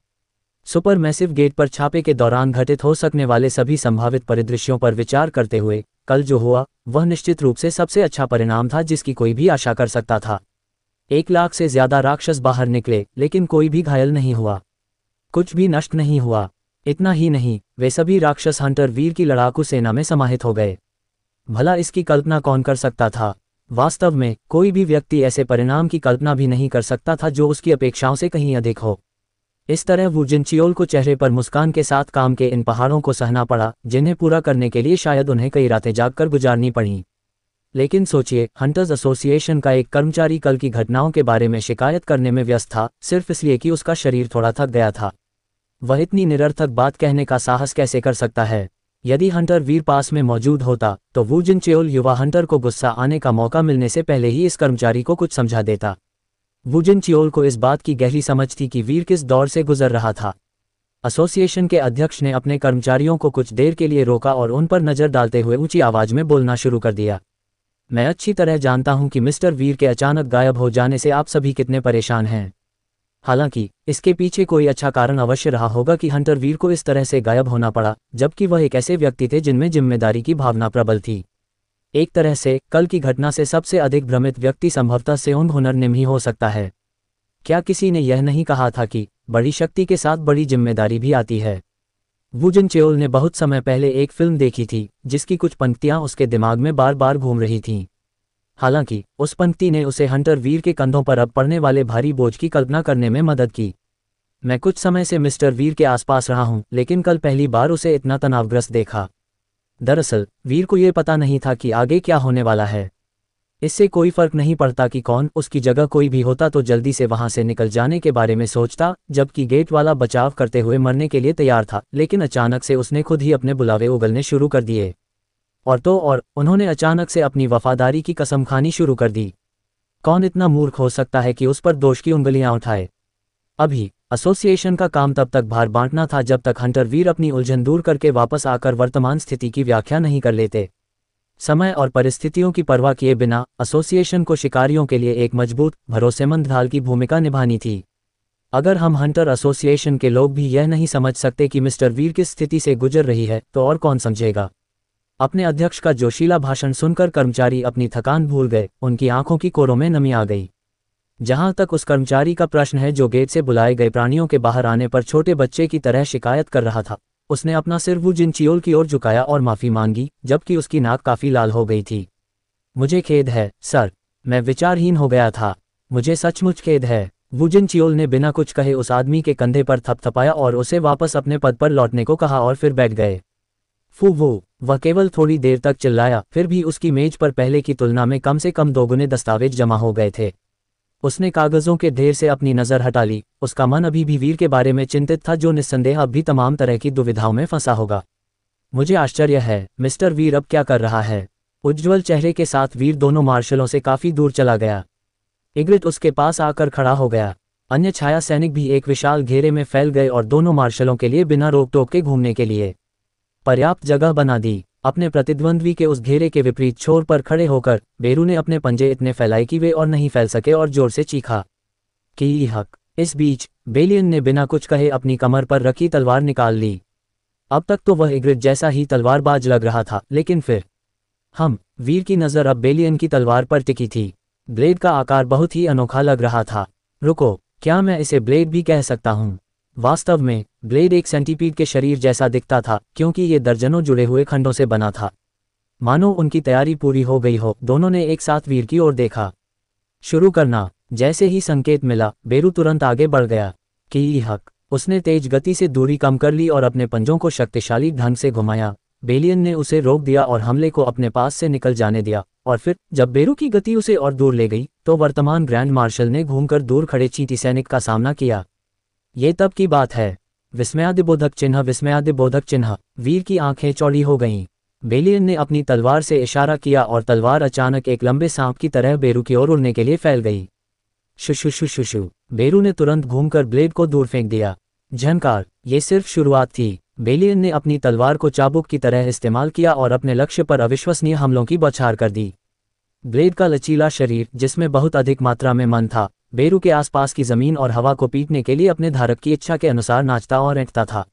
सुपर मैसिव गेट पर छापे के दौरान घटित हो सकने वाले सभी संभावित परिदृश्यों पर विचार करते हुए कल जो हुआ वह निश्चित रूप से सबसे अच्छा परिणाम था जिसकी कोई भी आशा कर सकता था एक लाख से ज्यादा राक्षस बाहर निकले लेकिन कोई भी घायल नहीं हुआ कुछ भी नष्ट नहीं हुआ इतना ही नहीं वे सभी राक्षस हंटर वीर की लड़ाकू सेना में समाहित हो गए भला इसकी कल्पना कौन कर सकता था वास्तव में कोई भी व्यक्ति ऐसे परिणाम की कल्पना भी नहीं कर सकता था जो उसकी अपेक्षाओं से कहीं अधिक हो इस तरह वो जिनचियोल को चेहरे पर मुस्कान के साथ काम के इन पहाड़ों को सहना पड़ा जिन्हें पूरा करने के लिए शायद उन्हें कई रातें जागकर गुजारनी पड़ी लेकिन सोचिए हंटर्स एसोसिएशन का एक कर्मचारी कल की घटनाओं के बारे में शिकायत करने में व्यस्त था सिर्फ इसलिए कि उसका शरीर थोड़ा थक गया था वह इतनी निरर्थक बात कहने का साहस कैसे कर सकता है यदि हंटर वीर पास में मौजूद होता तो वू जिन चेओल युवा हंटर को गुस्सा आने का मौका मिलने से पहले ही इस कर्मचारी को कुछ समझा देता वुजिन चियोल को इस बात की गहरी समझ थी कि वीर किस दौर से गुजर रहा था एसोसिएशन के अध्यक्ष ने अपने कर्मचारियों को कुछ देर के लिए रोका और उन पर नजर डालते हुए ऊंची आवाज में बोलना शुरू कर दिया मैं अच्छी तरह जानता हूं कि मिस्टर वीर के अचानक गायब हो जाने से आप सभी कितने परेशान हैं हालांकि इसके पीछे कोई अच्छा कारण अवश्य रहा होगा कि हंटर वीर को इस तरह से गायब होना पड़ा जबकि वह एक ऐसे व्यक्ति थे जिनमें जिम्मेदारी की भावना प्रबल थी एक तरह से कल की घटना से सबसे अधिक भ्रमित व्यक्ति संभवतः सेउन हुनर निम ही हो सकता है क्या किसी ने यह नहीं कहा था कि बड़ी शक्ति के साथ बड़ी जिम्मेदारी भी आती है वुजन चेओल ने बहुत समय पहले एक फिल्म देखी थी जिसकी कुछ पंक्तियां उसके दिमाग में बार बार घूम रही थीं हालांकि उस पंक्ति ने उसे हंटर वीर के कंधों पर अब पड़ने वाले भारी बोझ की कल्पना करने में मदद की मैं कुछ समय से मिस्टर वीर के आसपास रहा हूं लेकिन कल पहली बार उसे इतना तनावग्रस्त देखा दरअसल वीर को यह पता नहीं था कि आगे क्या होने वाला है इससे कोई फर्क नहीं पड़ता कि कौन उसकी जगह कोई भी होता तो जल्दी से वहां से निकल जाने के बारे में सोचता जबकि गेट वाला बचाव करते हुए मरने के लिए तैयार था लेकिन अचानक से उसने खुद ही अपने बुलावे उगलने शुरू कर दिए और तो और उन्होंने अचानक से अपनी वफादारी की कसम खानी शुरू कर दी कौन इतना मूर्ख हो सकता है कि उस पर दोष की उंगलियां उठाए अभी एसोसिएशन का काम तब तक भार बांटना था जब तक हंटर वीर अपनी उलझन दूर करके वापस आकर वर्तमान स्थिति की व्याख्या नहीं कर लेते समय और परिस्थितियों की परवाह किए बिना एसोसिएशन को शिकारियों के लिए एक मजबूत भरोसेमंद ढाल की भूमिका निभानी थी अगर हम हंटर एसोसिएशन के लोग भी यह नहीं समझ सकते कि मिस्टर वीर किस स्थिति से गुजर रही है तो और कौन समझेगा अपने अध्यक्ष का जोशीला भाषण सुनकर कर्मचारी अपनी थकान भूल गए उनकी आंखों की कोरों में नमी आ गई जहां तक उस कर्मचारी का प्रश्न है जो गेट से बुलाए गए प्राणियों के बाहर आने पर छोटे बच्चे की तरह शिकायत कर रहा था उसने अपना सिर वो जिन चियोल की ओर झुकाया और माफ़ी मांगी जबकि उसकी नाक काफ़ी लाल हो गई थी मुझे खेद है सर मैं विचारहीन हो गया था मुझे सचमुच खेद है वुजिन चियोल ने बिना कुछ कहे उस आदमी के कंधे पर थपथपाया और उसे वापस अपने पद पर लौटने को कहा और फिर बैठ गए फू वो वह केवल थोड़ी देर तक चिल्लाया फिर भी उसकी मेज पर पहले की तुलना में कम से कम दोगुने दस्तावेज जमा हो गए थे उसने कागजों के ढेर से अपनी नजर हटा ली उसका मन अभी भी वीर के बारे में चिंतित था जो निस्संदेह अब भी तमाम तरह की दुविधाओं में फंसा होगा मुझे आश्चर्य है मिस्टर वीर अब क्या कर रहा है उज्ज्वल चेहरे के साथ वीर दोनों मार्शलों से काफी दूर चला गया इग्रिट उसके पास आकर खड़ा हो गया अन्य छाया सैनिक भी एक विशाल घेरे में फैल गए और दोनों मार्शलों के लिए बिना रोक टोक के घूमने के लिए पर्याप्त जगह बना दी अपने प्रतिद्वंद्वी के उस घेरे के विपरीत छोर पर खड़े होकर बेरू ने अपने पंजे इतने फैलाए कि वे और नहीं फैल सके और जोर से चीखा की हक इस बीच बेलियन ने बिना कुछ कहे अपनी कमर पर रखी तलवार निकाल ली अब तक तो वह इग्रिज जैसा ही तलवारबाज लग रहा था लेकिन फिर हम वीर की नज़र अब बेलियन की तलवार पर टिकी थी ब्लेड का आकार बहुत ही अनोखा लग रहा था रुको क्या मैं इसे ब्लेड भी कह सकता हूँ वास्तव में ब्लेड एक सेंटीपीड के शरीर जैसा दिखता था क्योंकि ये दर्जनों जुड़े हुए खंडों से बना था मानो उनकी तैयारी पूरी हो गई हो दोनों ने एक साथ वीर की ओर देखा शुरू करना जैसे ही संकेत मिला बेरू तुरंत आगे बढ़ गया कि हक उसने तेज गति से दूरी कम कर ली और अपने पंजों को शक्तिशाली ढंग से घुमाया बेलियन ने उसे रोक दिया और हमले को अपने पास से निकल जाने दिया और फिर जब बेरू की गति उसे और दूर ले गई तो वर्तमान ग्रैंड मार्शल ने घूमकर दूर खड़े चीटी सैनिक का सामना किया ये तब की बात है विस्मयादिबोधक चिन्ह विस्मयादिबोधक चिन्ह वीर की आंखें चौड़ी हो गईं बेलियन ने अपनी तलवार से इशारा किया और तलवार अचानक एक लंबे सांप की तरह बेरू की ओर उड़ने के लिए फैल गई शुशु शु शुशु बेरू ने तुरंत घूमकर ब्लेड को दूर फेंक दिया झनकार ये सिर्फ शुरुआत थी बेलियन ने अपनी तलवार को चाबुक की तरह इस्तेमाल किया और अपने लक्ष्य पर अविश्वसनीय हमलों की बौछार कर दी ब्लेड का लचीला शरीर जिसमें बहुत अधिक मात्रा में मन था बेरू के आसपास की जमीन और हवा को पीटने के लिए अपने धारक की इच्छा के अनुसार नाचता और एंटता था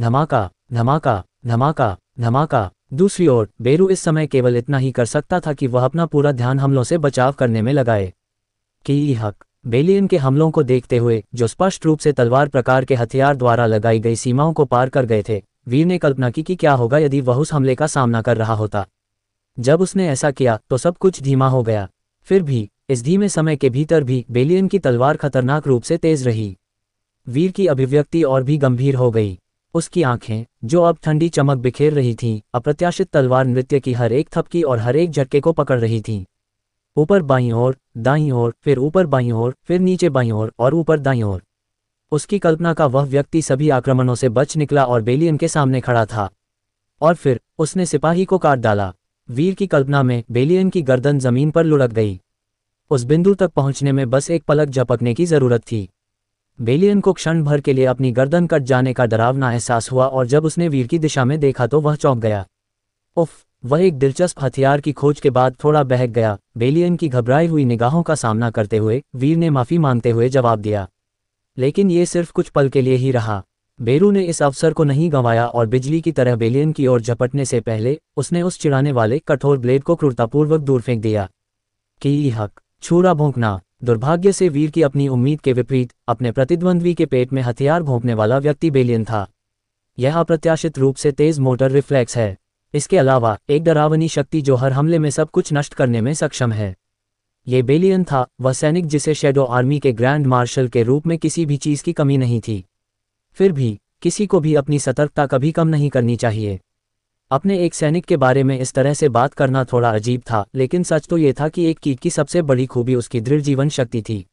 धमाका धमाका धमाका धमाका दूसरी ओर बेरू इस समय केवल इतना ही कर सकता था कि वह अपना पूरा ध्यान हमलों से बचाव करने में लगाए की हक बेलियन के हमलों को देखते हुए जो स्पष्ट रूप से तलवार प्रकार के हथियार द्वारा लगाई गई सीमाओं को पार कर गए थे वीर ने कल्पना की कि क्या होगा यदि वह उस हमले का सामना कर रहा होता जब उसने ऐसा किया तो सब कुछ धीमा हो गया फिर भी इस धीमे समय के भीतर भी बेलियन की तलवार खतरनाक रूप से तेज रही वीर की अभिव्यक्ति और भी गंभीर हो गई उसकी आंखें जो अब ठंडी चमक बिखेर रही थीं, अप्रत्याशित तलवार नृत्य की हर एक थपकी और हर एक झटके को पकड़ रही थीं। ऊपर बाई ओर दाई ओर फिर ऊपर बाई ओर फिर नीचे बाई ओर और ऊपर दाई ओर उसकी कल्पना का वह व्यक्ति सभी आक्रमणों से बच निकला और बेलियन के सामने खड़ा था और फिर उसने सिपाही को काट डाला वीर की कल्पना में बेलियन की गर्दन जमीन पर लुढ़क गई उस बिंदु तक पहुंचने में बस एक पलक झपकने की जरूरत थी बेलियन को क्षण भर के लिए अपनी गर्दन कट जाने का डरावना एहसास हुआ और जब उसने वीर की दिशा में देखा तो वह चौंक गया उफ वह एक दिलचस्प हथियार की खोज के बाद थोड़ा बहक गया बेलियन की घबराई हुई निगाहों का सामना करते हुए वीर ने माफी मांगते हुए जवाब दिया लेकिन ये सिर्फ कुछ पल के लिए ही रहा बेरू ने इस अवसर को नहीं गंवाया और बिजली की तरह बेलियन की ओर झपटने से पहले उसने उस चिड़ाने वाले कठोर ब्लेड को क्रूरतापूर्वक दूर फेंक दिया की हक छूरा भोंकना दुर्भाग्य से वीर की अपनी उम्मीद के विपरीत अपने प्रतिद्वंद्वी के पेट में हथियार भोंकने वाला व्यक्ति बेलियन था यह अप्रत्याशित रूप से तेज मोटर रिफ्लेक्स है इसके अलावा एक डरावनी शक्ति जो हर हमले में सब कुछ नष्ट करने में सक्षम है ये बेलियन था वह सैनिक जिसे शेडो आर्मी के ग्रैंड मार्शल के रूप में किसी भी चीज़ की कमी नहीं थी फिर भी किसी को भी अपनी सतर्कता कभी कम नहीं करनी चाहिए अपने एक सैनिक के बारे में इस तरह से बात करना थोड़ा अजीब था लेकिन सच तो ये था कि एक कीट की सबसे बड़ी खूबी उसकी दृढ़ जीवन शक्ति थी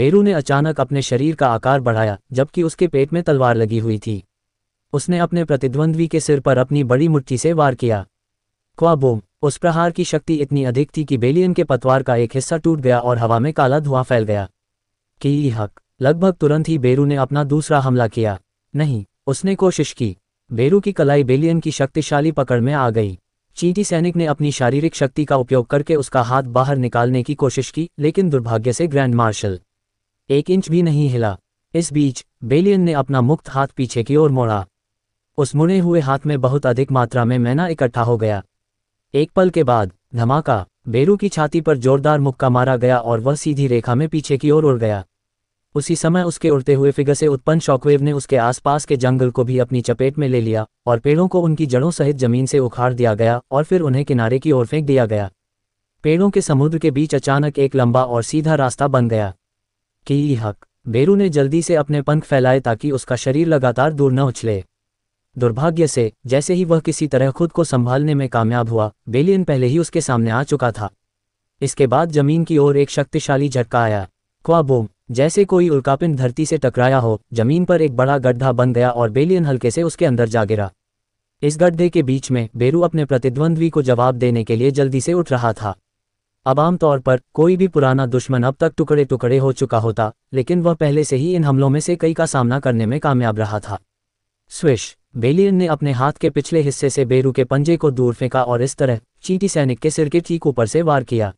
बेरू ने अचानक अपने शरीर का आकार बढ़ाया जबकि उसके पेट में तलवार लगी हुई थी उसने अपने प्रतिद्वंद्वी के सिर पर अपनी बड़ी मुट्ठी से वार किया क्वाबोम उस प्रहार की शक्ति इतनी अधिक थी कि बेलियन के पतवार का एक हिस्सा टूट गया और हवा में काला धुआं फैल गया की हक लगभग तुरंत ही बेरू ने अपना दूसरा हमला किया नहीं उसने कोशिश की बेरू की कलाई बेलियन की शक्तिशाली पकड़ में आ गई चींटी सैनिक ने अपनी शारीरिक शक्ति का उपयोग करके उसका हाथ बाहर निकालने की कोशिश की लेकिन दुर्भाग्य से ग्रैंड मार्शल एक इंच भी नहीं हिला इस बीच बेलियन ने अपना मुक्त हाथ पीछे की ओर मोड़ा उस मुड़े हुए हाथ में बहुत अधिक मात्रा में मैना इकट्ठा हो गया एक पल के बाद धमाका बेरू की छाती पर जोरदार मुक्का मारा गया और वह सीधी रेखा में पीछे की ओर उड़ गया उसी समय उसके उड़ते हुए फिगर से उत्पन्न शॉकवेव ने उसके आसपास के जंगल को भी अपनी चपेट में ले लिया और पेड़ों को उनकी जड़ों सहित जमीन से उखाड़ दिया गया और फिर उन्हें किनारे की ओर फेंक दिया गया पेड़ों के समुद्र के बीच अचानक एक लंबा और सीधा रास्ता बन गया की हक बेरू ने जल्दी से अपने पंख फैलाए ताकि उसका शरीर लगातार दूर न उछले दुर्भाग्य से जैसे ही वह किसी तरह खुद को संभालने में कामयाब हुआ बेलियन पहले ही उसके सामने आ चुका था इसके बाद जमीन की ओर एक शक्तिशाली झटका आया क्वाबोम जैसे कोई उल्कापिन धरती से टकराया हो जमीन पर एक बड़ा गड्ढा बन गया और बेलियन हल्के से उसके अंदर जा गिरा इस गड्ढे के बीच में बेरू अपने प्रतिद्वंद्वी को जवाब देने के लिए जल्दी से उठ रहा था अब आमतौर पर कोई भी पुराना दुश्मन अब तक टुकड़े टुकड़े हो चुका होता लेकिन वह पहले से ही इन हमलों में से कई का सामना करने में कामयाब रहा था स्विश बेलियन ने अपने हाथ के पिछले हिस्से से बेरू के पंजे को दूर फेंका और इस तरह चीटी सैनिक के सिर के ठीक ऊपर से वार किया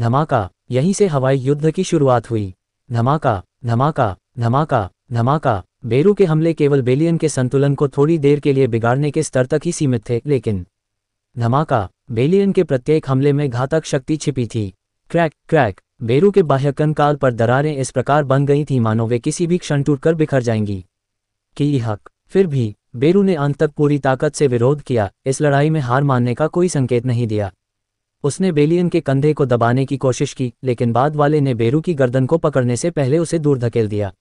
धमाका यहीं से हवाई युद्ध की शुरुआत हुई धमाका धमाका धमाका धमाका बेरू के हमले केवल बेलियन के संतुलन को थोड़ी देर के लिए बिगाड़ने के स्तर तक ही सीमित थे लेकिन धमाका बेलियन के प्रत्येक हमले में घातक शक्ति छिपी थी क्रैक क्रैक बेरू के बाह्यकन काल पर दरारें इस प्रकार बन गई थीं मानो वे किसी भी क्षण टूटकर बिखर जाएंगी की हक फिर भी बेरू ने अंत तक पूरी ताकत से विरोध किया इस लड़ाई में हार मानने का कोई संकेत नहीं दिया उसने बेलियन के कंधे को दबाने की कोशिश की लेकिन बाद वाले ने बेरू की गर्दन को पकड़ने से पहले उसे दूर धकेल दिया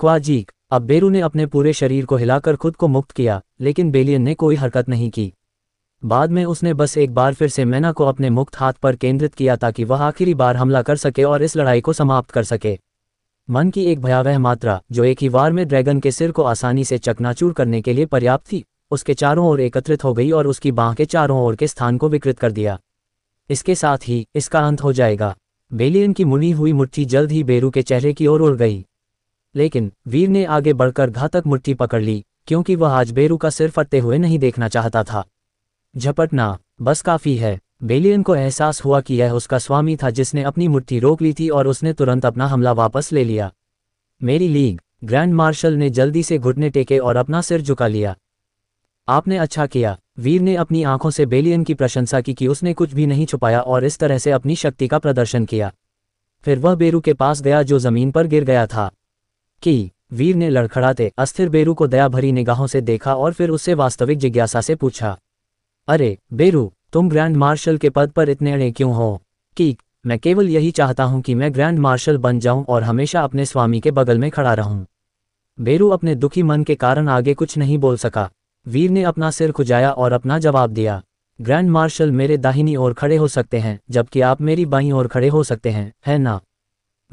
क्वाजीक अब बेरू ने अपने पूरे शरीर को हिलाकर खुद को मुक्त किया लेकिन बेलियन ने कोई हरकत नहीं की बाद में उसने बस एक बार फिर से मैना को अपने मुक्त हाथ पर केंद्रित किया ताकि वह आखिरी बार हमला कर सके और इस लड़ाई को समाप्त कर सके मन की एक भयावह मात्रा जो एक ही वार में ड्रैगन के सिर को आसानी से चकनाचूर करने के लिए पर्याप्त थी उसके चारों ओर एकत्रित हो गई और उसकी बांह के चारों ओर के स्थान को विकृत कर दिया इसके साथ ही इसका अंत हो जाएगा बेलियन की मुनी हुई मुट्ठी जल्द ही बेरू के चेहरे की ओर उड़ गई लेकिन वीर ने आगे बढ़कर घातक मुट्ठी पकड़ ली क्योंकि वह आज बेरू का सिर फटते हुए नहीं देखना चाहता था झपटना बस काफी है बेलियन को एहसास हुआ कि यह उसका स्वामी था जिसने अपनी मुट्ठी रोक ली थी और उसने तुरंत अपना हमला वापस ले लिया मेरी लीग ग्रैंड मार्शल ने जल्दी से घुटने टेके और अपना सिर झुका लिया आपने अच्छा किया वीर ने अपनी आंखों से बेलियन की प्रशंसा की कि उसने कुछ भी नहीं छुपाया और इस तरह से अपनी शक्ति का प्रदर्शन किया फिर वह बेरू के पास गया जो जमीन पर गिर गया था कि वीर ने लड़खड़ाते अस्थिर बेरू को दया भरी निगाहों से देखा और फिर उससे वास्तविक जिज्ञासा से पूछा अरे बेरू तुम ग्रैंड मार्शल के पद पर इतने अड़े क्यों हो कि मैं केवल यही चाहता हूं कि मैं ग्रैंड मार्शल बन जाऊं और हमेशा अपने स्वामी के बगल में खड़ा रहूं बेरू अपने दुखी मन के कारण आगे कुछ नहीं बोल सका वीर ने अपना सिर खुजाया और अपना जवाब दिया ग्रैंड मार्शल मेरे दाहिनी ओर खड़े हो सकते हैं जबकि आप मेरी बाईं ओर खड़े हो सकते हैं है ना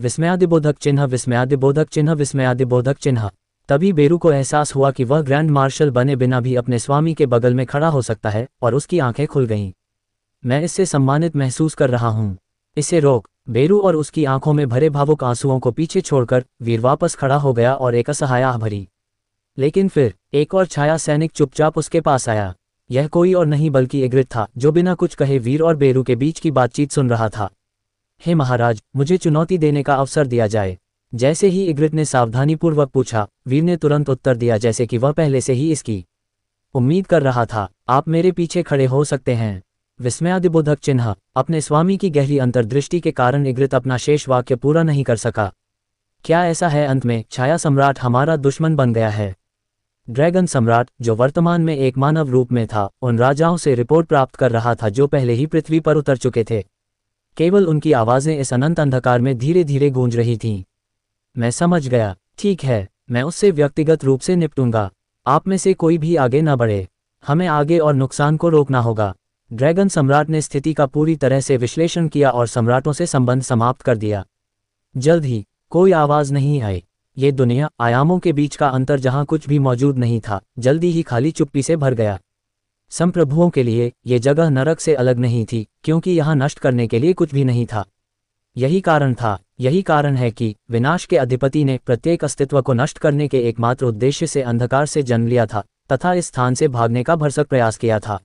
विस्मयादिबोधक चिन्ह विस्मयादिबोधक चिन्ह विस्मयादिबोधक चिन्ह तभी बेरू को एहसास हुआ कि वह ग्रैंड मार्शल बने बिना भी अपने स्वामी के बगल में खड़ा हो सकता है और उसकी आंखें खुल गईं मैं इससे सम्मानित महसूस कर रहा हूं इसे रोक बेरू और उसकी आंखों में भरे भावुक आंसुओं को पीछे छोड़कर वीर वापस खड़ा हो गया और एक असहाय आह भरी लेकिन फिर एक और छाया सैनिक चुपचाप उसके पास आया यह कोई और नहीं बल्कि इग्रित था जो बिना कुछ कहे वीर और बेरू के बीच की बातचीत सुन रहा था हे महाराज मुझे चुनौती देने का अवसर दिया जाए जैसे ही इग्रित ने सावधानीपूर्वक पूछा वीर ने तुरंत उत्तर दिया जैसे कि वह पहले से ही इसकी उम्मीद कर रहा था आप मेरे पीछे खड़े हो सकते हैं विस्मयादिबोधक चिन्ह अपने स्वामी की गहरी अंतर्दृष्टि के कारण इग्रित अपना शेष वाक्य पूरा नहीं कर सका क्या ऐसा है अंत में छाया सम्राट हमारा दुश्मन बन गया है ड्रैगन सम्राट जो वर्तमान में एक मानव रूप में था उन राजाओं से रिपोर्ट प्राप्त कर रहा था जो पहले ही पृथ्वी पर उतर चुके थे केवल उनकी आवाज़ें इस अनंत अंधकार में धीरे धीरे गूंज रही थीं मैं समझ गया ठीक है मैं उससे व्यक्तिगत रूप से निपटूंगा आप में से कोई भी आगे न बढ़े हमें आगे और नुकसान को रोकना होगा ड्रैगन सम्राट ने स्थिति का पूरी तरह से विश्लेषण किया और सम्राटों से संबंध समाप्त कर दिया जल्द ही कोई आवाज़ नहीं आई ये दुनिया आयामों के बीच का अंतर जहां कुछ भी मौजूद नहीं था जल्दी ही खाली चुप्पी से भर गया संप्रभुओं के लिए ये जगह नरक से अलग नहीं थी क्योंकि यहाँ नष्ट करने के लिए कुछ भी नहीं था यही कारण था यही कारण है कि विनाश के अधिपति ने प्रत्येक अस्तित्व को नष्ट करने के एकमात्र उद्देश्य से अंधकार से जन्म लिया था तथा इस स्थान से भागने का भरसक प्रयास किया था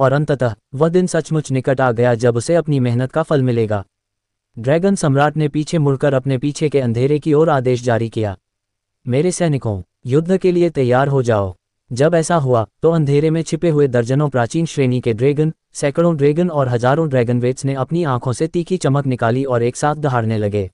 और अंततः वह दिन सचमुच निकट आ गया जब उसे अपनी मेहनत का फल मिलेगा ड्रैगन सम्राट ने पीछे मुड़कर अपने पीछे के अंधेरे की ओर आदेश जारी किया मेरे सैनिकों युद्ध के लिए तैयार हो जाओ जब ऐसा हुआ तो अंधेरे में छिपे हुए दर्जनों प्राचीन श्रेणी के ड्रैगन सैकड़ों ड्रैगन और हजारों ड्रैगन वेट्स ने अपनी आंखों से तीखी चमक निकाली और एक साथ दहाड़ने लगे